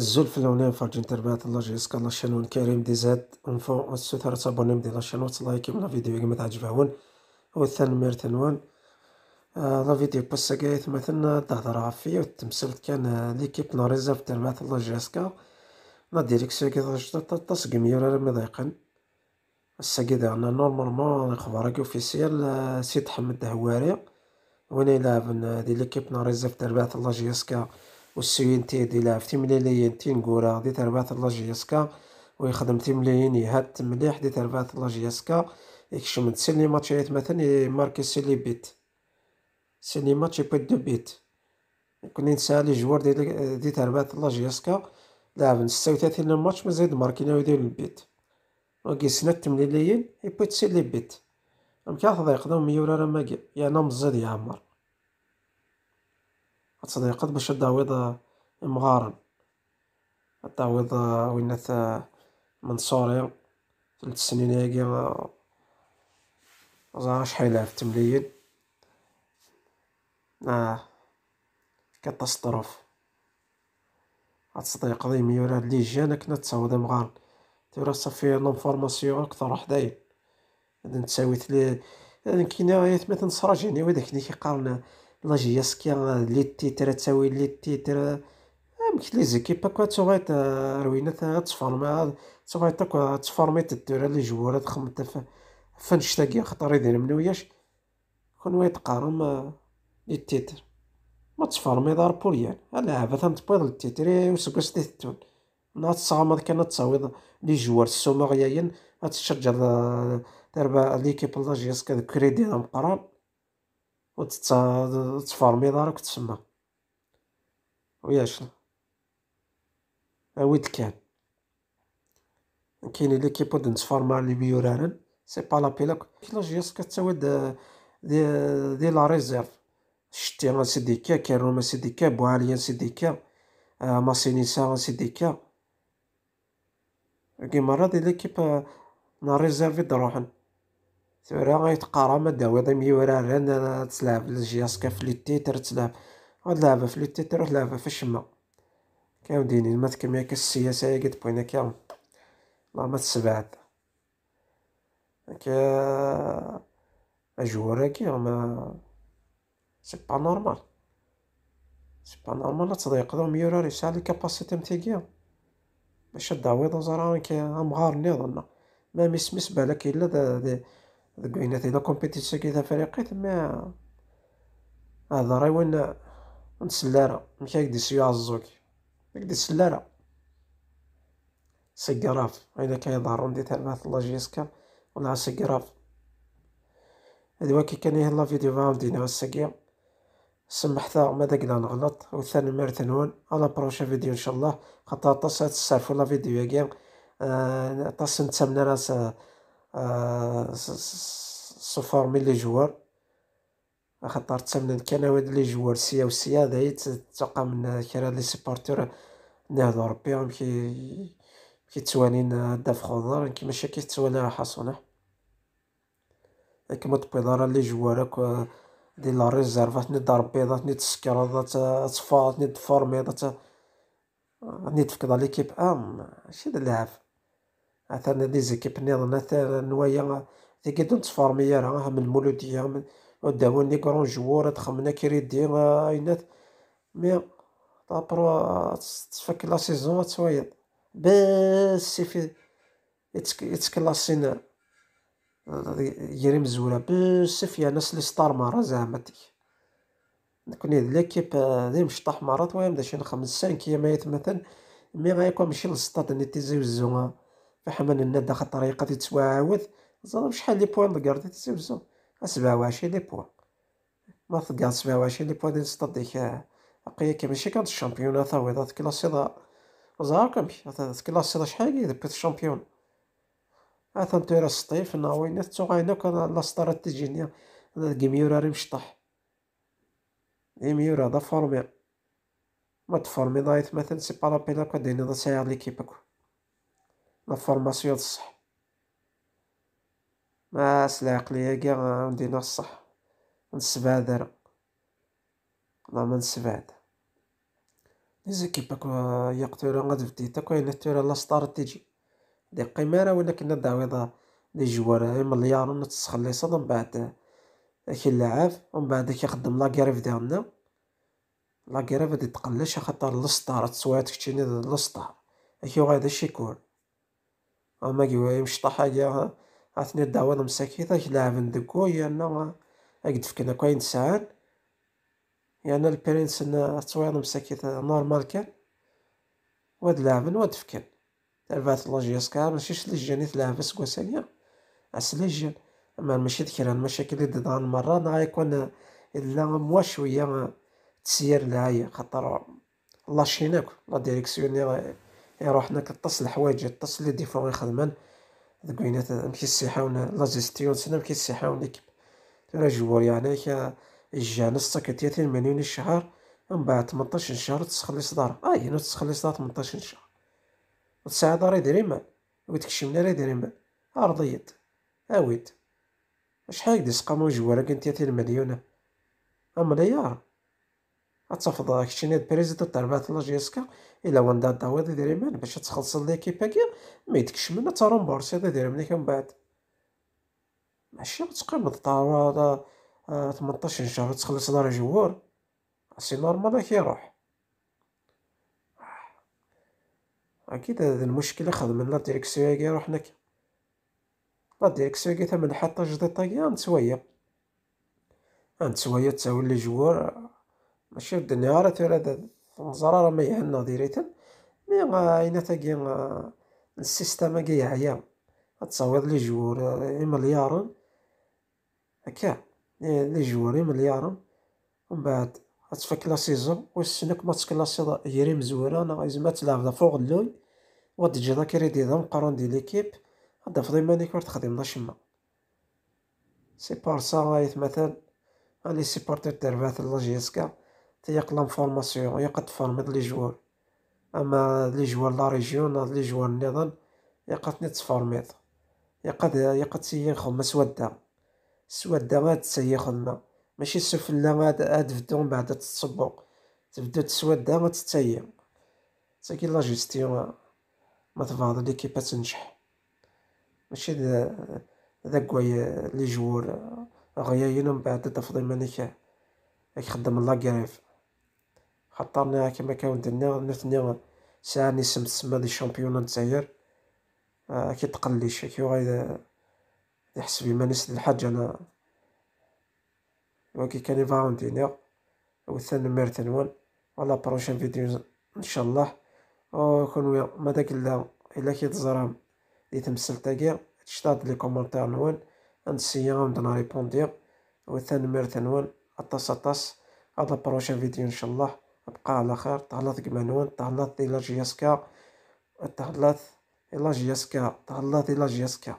الزلف لونين فرجين تربيات الله جيسك الله شنون كريم دي زاد ونفو السوثر تابوني مدي الله شنون تلايك من فيديو كما تعجبهون والثاني وان لا فيديو بس آه، قايت مثلا تهضر عفية وتمثلت كان ليكيب ناريزاف تربيات الله جيسكا لا ديريكسيو كي تسقم يرى مضيقن الساقي داغنا نورمالمون خبارك اوفيسيال آه، سيد حمد دهواري وين يلعب آه، دي ليكيب ناريزاف تربيات الله جيسكا تي يلعب تي نقورا دي تربعة لاجيسكا ويخدم تي مليين يهات مليح دي تربعة لاجيسكا يكشم تسلي ماتشات مثلا ماركي سيلي بيت سيلي ماتش بيت دو بيت كوني نسالي لي جوار دي دي تربعة لاجيسكا لعب نستو وثلاثين ماتش مزيد ناوي ويدير البيت وكي سنة تمليليين يبوت سيلي بيت أمكان تضيق دو ميورا راه ماكي يعني مزيد يعمر التضييقات باش تعوض مغارا تعوض وينات من سوريا ثلاث سنين هاكي زعما شحال في التمليين اه كاتاستروف هاد الصديق قديم ولا لي جانا كنا تعوض مغارا تورا صافي لونفورماسيون كثر حدايا هاد نتساوي تلي كاين مثلا سراجيني وداك اللي كيقارن اسكي لي تيتر تساوي لي تيتر مثل زيكيبا كوا تغيط روينات تفورما تغيط كوا تفورميت الدورة لي جوارات خمت فنشتاقي خطر يدير منوياش كون قارم لي تيتر ما تصفرمي دار بوليان على لي تيتر التيتري وسكوس تيتون ناط صامد كان تصاويض لي جوار السومغيين غتشجر تربا ليكيب لاجيسكا كريدي مقران وتتفرمي دارك تسمى وياش عاود كان كاين لي كيبود نتفرما لي بيورارن سي با لا بيلا لا جيوس كتساوي دي دي لا ريزيرف شتي غا سيدي كا كيرو ما بو كا بوعاليا سيدي كا آه، ماسينيسا غا سيدي كا كي مرة دي ليكيب نا ريزيرفي دروحن تورا غيت قرا ما داوي ضيم يورا رانا تلعب لجياسكا في لي تيتر تلعب غاد لعبة في لي تيتر غاد لعبة في الشما كاو ديني ما تكمي هاكا السياسة هي قد بوينا كاو لا ما تسبعد هاكا اجور هاكي ما سي با نورمال سي با نورمال تضيق ضيم يورا ريسا لي كاباسيتي متيكيا باش داوي ضيم زرا مغار غامغار نيضنا ما مسمس بالك الا ذا قاينات هنا كومبيتيسيون كي تفريقي تما هضر وين نسلارة ماشي هاك دي سيو عزوك هاك دي سلارة هاذا كيظهر عندي تاع تابعت الله جيسكا ولا سيكراف هاذي واكي كان يهلا فيديو فاهم دينا السقيا سمحتا ماذا قلنا نغلط وثاني مرتنون على بروشا فيديو ان شاء الله خاطر تصات السعف ولا فيديو ياكيا آه طاس من راس آه، سو آه، فورمي لي جوار خاطر تمن كان لي جوار سيا وسيا داي تلقى من كرا لي سيبورتور نهضو ربيهم كي كي توانين داف خضر كي ماشي يعني كي توانا حصونا كيما تبي دار لي جوار جوارك دي لا ريزيرفات ني دار بيضة تني تسكر تفا تني تفورمي تني لي ليكيب ام شي دلاف أثرنا دي زيكيب نيضن أثر نوايا قدون تفورمي راها من المولودية من وداون لي كرون جوور تخمنا دي غاينات مي تابرو تفك لا سيزون توايض بس في يتكلاسينا يري مزورة بس في ناس لي ستار مارا زعما نكون كوني ليكيب دي مشطح مرات ويا داشين نخمس سان كيما مثلا مي غيكون ماشي للسطاد ني تيزي وزوما الناد داخل الطريقة تتعاود نظرهم شحال لي بوان ضقرت تسوسو سبعة وعشرين لي بوان ما تقال سبعة وعشرين لي بوان ديال ديك عقيك ماشي كانت الشامبيون ثاوي ذات كلاسي زهر كمبي ذات كلاسي شحال بيت الشامبيون اثن تيرا سطيف ناوينا تسوغاينا كان لا استراتيجية كيميورا ري إيه مشطح كيميورا دا فورمي ما تفورمي دايت مثلا سي با لا بينا كديني دا ساير لا فورماسيون الصح ما سلاق ليا كاع عندي الصح نسبعد انا لا ما نسبعد لي زيكيب كو يقتل غاد كو الا ينتورا لا تيجي دي قمارة ولكن دعوضة لي جوار مليار نتسخلي خليصة من بعد كي اللعاب ومن بعد خدم لا كريف ديالنا لا كريف غادي تقلش خاطر لا لسطار ندير كتشيني ستار هي غادا شي كور وما كي يمشط حاجه عثني الدعوه المساكيه كي لعب ندكو يا انا اقد فكنا كاين ساعات يعني البرنس انا التصوير المساكيه نورمال كان واد لعبن واد فكن تعرفات الله جي اسكار ماشي شل جاني تلعب سكو ثانيه اسلج اما ماشي ذكر المشاكل اللي ضان مره انا يكون الا مو شويه تسير لهايا خاطر لاشينك لا ديريكسيون يروح هناك اتصل الحوايج تصل لي ديفون يخدمان ذوك بينات كيسيحاون لا جيستيون سنا كيسيحاون ليكيب ترى جوار يعني كا يجي نصك 30 مليون الشهر من بعد 18 شهر تسخلص صدار اه هنا تسخلص صدار 18 شهر وتسعى راه يدير ما مال من راه يدير ما ارضيت اويت آه، حاجه دي سقامو جوارك انت 30 مليون مليار اتفضى كشيني البريزيد تاع ربات لاجيسكا الا وندا داوي دي ريمان باش تخلص ليكيبا كي ما يدكش من تا رومبورسي دي ريمان من بعد ماشي تقبض طار 18 شهر تخلص دار جوار سي نورمال كي يروح اكيد هذا المشكله خذ من لا ديريكسيو كي يروح نك لا ديريكسيو كي ثمن حتى جديد طاقيا نتسويا نتسويا تاولي جوار ماشي راه ثلاثة دا نزرارة ما يهنا ديريتن مي غاينا تاكي السيستم كي يعيا تصاوض لي جوار آه، مليار هكا إيه، لي جوار مليار ومن بعد غتفك سيزون وسنك ما سيزون يري مزورة انا غيزما تلعب فوق اللون وتجي دا كريدي دا قرون دي ليكيب غدا فضي مانيكور تخدم دا شما سي بار سا غايت مثلا غادي سيبورتير تربات لاجيسكا يق لانفورماسيون يقد فورمي لي جوار اما لي جوار لا ريجيون لي جوار النظام يقد نتفورميت يقد يقد سيخو ما سودا سودا غاد تسيخو ما ماشي السفلة ما في من بعد تتصبو تبدو تسودا ما تتايم ساكي لا جيستيون ما تفاضل ليكيبا تنجح ماشي ذا كوايا لي جوار غياين من بعد تفضي مانيكا يخدم لا كريف خاطرنا كما كون درنا نثني ساعة سم تسمى لي شامبيون نتاير آه كي شي كي غاي آه، يحسب نسد الحاج انا وكي كان يفاون دينير او ثان ميرتنوان ولا بروشين فيديو ان شاء الله وكون ما داك لا الا كي تزرام لي تمثل تاكير تشتاط لي كومونتير نوان سيام دنا ريبوندير وثان ميرتنوان اطاس اطاس هذا بروشين فيديو ان شاء الله نبقى على خير تهلاث كمانون تهلاث إلى جياسكا تهلاث إلى جياسكا تهلاث إلى جياسكا